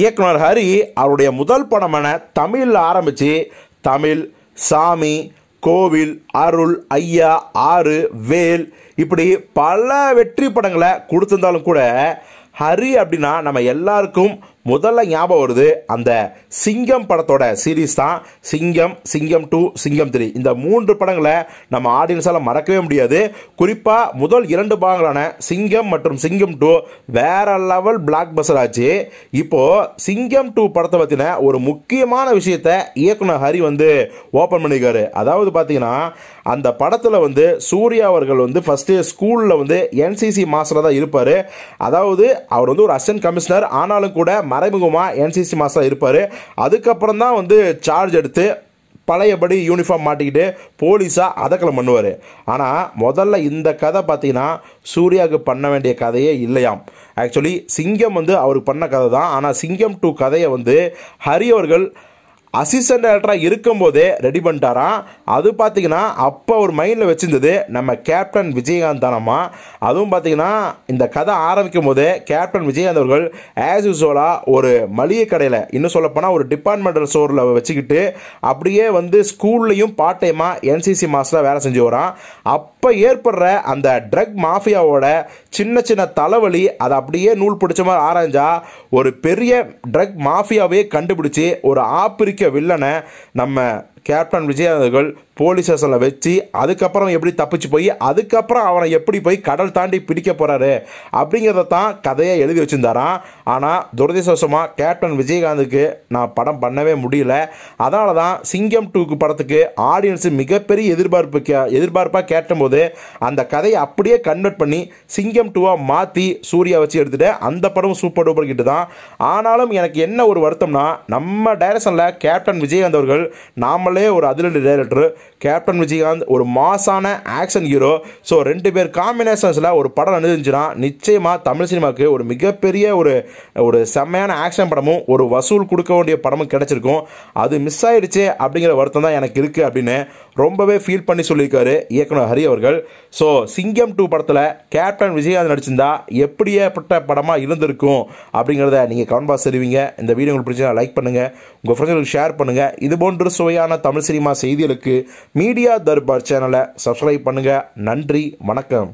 இயக்குனர் ஹரி அவருடைய முதல் படமான தமிழில் ஆரம்பித்து தமிழ் சாமி கோவில் அருள் ஐயா ஆறு வேல் இப்படி பல வெற்றி படங்களை கொடுத்துருந்தாலும் கூட ஹரி அப்படின்னா நம்ம எல்லாருக்கும் முதல்ல ஞாபகம் வருது அந்த சிங்கம் படத்தோட சீரீஸ் தான் சிங்கம் சிங்கம் டூ சிங்கம் த்ரீ இந்த மூன்று படங்களை நம்ம ஆடியன்ஸால் மறக்கவே முடியாது குறிப்பாக முதல் இரண்டு பாகங்களான சிங்கம் மற்றும் சிங்கம் டூ வேற லெவல் பிளாக் பஸ்டர் ஆச்சு இப்போது சிங்கம் டூ படத்தை பற்றின ஒரு முக்கியமான விஷயத்தை இயக்குனர் ஹரி வந்து ஓப்பன் பண்ணியிருக்காரு அதாவது பார்த்தீங்கன்னா அந்த படத்தில் வந்து சூர்யா அவர்கள் வந்து ஃபஸ்ட்டு ஸ்கூலில் வந்து என்சிசி மாஸ்டராக தான் இருப்பார் அதாவது அவர் வந்து ஒரு அசிஸ்டன்ட் கமிஷனர் ஆனாலும் கூட மறைமுகமாக என்சிசி மாஸ்டராக இருப்பார் அதுக்கப்புறம் தான் வந்து சார்ஜ் எடுத்து பழையபடி யூனிஃபார்ம் மாட்டிக்கிட்டு போலீஸாக அதக்கலம் பண்ணுவார் ஆனால் முதல்ல இந்த கதை பார்த்தீங்கன்னா சூர்யாவுக்கு பண்ண வேண்டிய கதையே இல்லையாம் ஆக்சுவலி சிங்கம் வந்து அவருக்கு பண்ண கதை தான் ஆனால் சிங்கம் டூ கதையை வந்து ஹரி அவர்கள் அசிஸ்டன்ட் டேரக்டராக இருக்கும்போதே ரெடி பண்ணிட்டாராம் அது பார்த்தீங்கன்னா அப்போ ஒரு மைண்டில் வச்சுருந்தது நம்ம கேப்டன் விஜயகாந்த் தானம்மா அதுவும் பார்த்தீங்கன்னா இந்த கதை ஆரம்பிக்கும் போதே கேப்டன் விஜயகாந்த் அவர்கள் ஆஸ் யூஸ்வலாக ஒரு மளிகை கடையில் இன்னும் சொல்லப்போனால் ஒரு டிபார்ட்மெண்டல் ஸ்டோரில் வச்சுக்கிட்டு அப்படியே வந்து ஸ்கூல்லையும் பார்ட் டைமாக என்சிசி மாஸ்டர் வேலை செஞ்சு வரான் அப்போ ஏற்படுற அந்த ட்ரக் மாஃபியாவோட சின்ன சின்ன தலைவலி அதை அப்படியே நூல் பிடிச்ச மாதிரி ஆராய்ஞ்சா ஒரு பெரிய ட்ரக் மாஃபியாவே கண்டுபிடிச்சி ஒரு ஆப்பிரிக்க வில்லனை நம்ம கேப்டன் விஜய் அவர்கள் போலீஸ் ஸ்டேஷனில் வச்சு அதுக்கப்புறம் எப்படி தப்பிச்சு போய் அதுக்கப்புறம் அவனை எப்படி போய் கடல் தாண்டி பிடிக்க போகிறாரு அப்படிங்கிறத தான் கதையை எழுதி வச்சுருந்தாராம் ஆனால் துரதிசோஷமாக கேப்டன் விஜயகாந்துக்கு நான் படம் பண்ணவே முடியல அதனால தான் சிங்கம் டூக்கு படத்துக்கு ஆடியன்ஸு மிகப்பெரிய எதிர்பார்ப்பு கே எதிர்பார்ப்பாக கேட்டபோது அந்த கதையை அப்படியே கன்வெர்ட் பண்ணி சிங்கம் டூவாக மாற்றி சூர்யா வச்சு எடுத்துகிட்டு அந்த படமும் சூப்பர் டூப்பர் கிட்டு தான் ஆனாலும் எனக்கு என்ன ஒரு வருத்தம்னா நம்ம டைரக்ஷனில் கேப்டன் விஜயகாந்த் அவர்கள் நாமளே லெவல்லே ஒரு அதிரடி டைரக்டர் கேப்டன் விஜயகாந்த் ஒரு மாசான ஆக்ஷன் ஹீரோ ஸோ ரெண்டு பேர் காம்பினேஷன்ஸில் ஒரு படம் நடந்துச்சுன்னா நிச்சயமாக தமிழ் சினிமாவுக்கு ஒரு மிகப்பெரிய ஒரு ஒரு செம்மையான ஆக்ஷன் படமும் ஒரு வசூல் கொடுக்க வேண்டிய படமும் கிடச்சிருக்கும் அது மிஸ் ஆயிடுச்சு அப்படிங்கிற வருத்தம் தான் எனக்கு இருக்குது அப்படின்னு ரொம்பவே ஃபீல் பண்ணி சொல்லியிருக்காரு இயக்குனர் ஹரி அவர்கள் ஸோ சிங்கம் டூ படத்தில் கேப்டன் விஜயகாந்த் நடிச்சிருந்தா எப்படியேப்பட்ட படமாக இருந்திருக்கும் அப்படிங்கிறத நீங்கள் கமெண்ட் பாஸ் தெரிவிங்க இந்த வீடியோ உங்களுக்கு பிடிச்சா லைக் பண்ணுங்கள் உங்கள் ஃப்ரெண்ட்ஸுங்களுக்கு ஷேர் பண்ணுங்கள் இது போன்ற சுவையான தமிழ் சினிமா செய்திகளுக்கு மீடியா தர்பார் சேனலை சப்ஸ்கிரைப் பண்ணுங்கள் நன்றி வணக்கம்